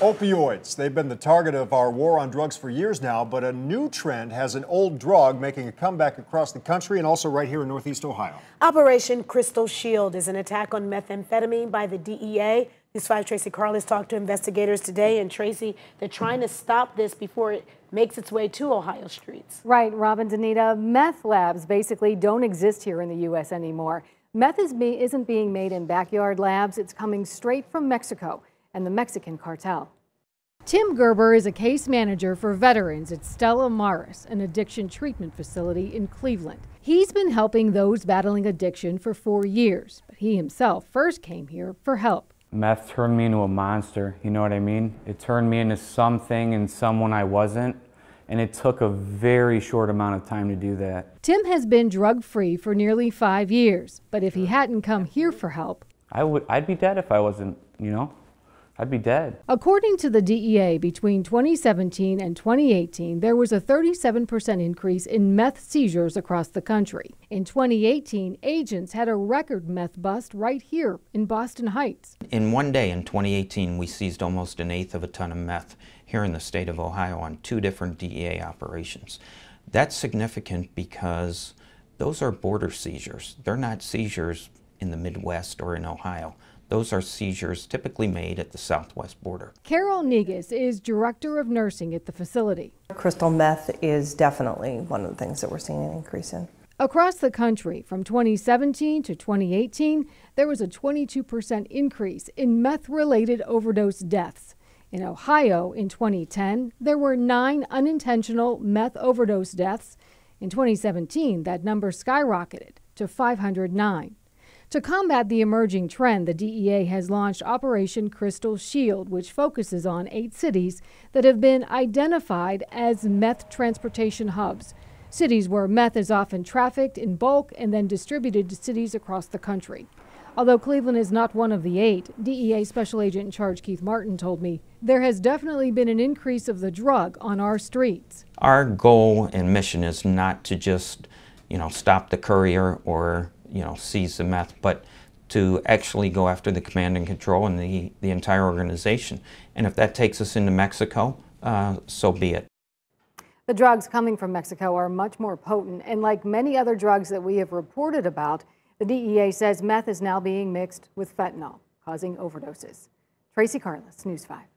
Opioids. They've been the target of our war on drugs for years now, but a new trend has an old drug making a comeback across the country and also right here in Northeast Ohio. Operation Crystal Shield is an attack on methamphetamine by the DEA. News 5 Tracy Carlos talked to investigators today, and Tracy, they're trying to stop this before it makes its way to Ohio streets. Right, Robin Danita, meth labs basically don't exist here in the U.S. anymore. Meth is be isn't being made in backyard labs, it's coming straight from Mexico and the Mexican cartel. Tim Gerber is a case manager for veterans at Stella Maris, an addiction treatment facility in Cleveland. He's been helping those battling addiction for four years, but he himself first came here for help. Meth turned me into a monster, you know what I mean? It turned me into something and someone I wasn't, and it took a very short amount of time to do that. Tim has been drug free for nearly five years, but if he hadn't come here for help, I would, I'd be dead if I wasn't, you know? I'd be dead. According to the DEA, between 2017 and 2018, there was a 37% increase in meth seizures across the country. In 2018, agents had a record meth bust right here in Boston Heights. In one day in 2018, we seized almost an eighth of a ton of meth here in the state of Ohio on two different DEA operations. That's significant because those are border seizures. They're not seizures in the Midwest or in Ohio. Those are seizures typically made at the southwest border. Carol Negus is director of nursing at the facility. Crystal meth is definitely one of the things that we're seeing an increase in. Across the country, from 2017 to 2018, there was a 22% increase in meth related overdose deaths. In Ohio in 2010, there were nine unintentional meth overdose deaths. In 2017, that number skyrocketed to 509. To combat the emerging trend, the DEA has launched Operation Crystal Shield, which focuses on eight cities that have been identified as meth transportation hubs. Cities where meth is often trafficked in bulk and then distributed to cities across the country. Although Cleveland is not one of the eight, DEA Special Agent in Charge Keith Martin told me there has definitely been an increase of the drug on our streets. Our goal and mission is not to just, you know, stop the courier or you know, seize the meth, but to actually go after the command and control and the, the entire organization. And if that takes us into Mexico, uh, so be it. The drugs coming from Mexico are much more potent, and like many other drugs that we have reported about, the DEA says meth is now being mixed with fentanyl, causing overdoses. Tracy Carless, News 5.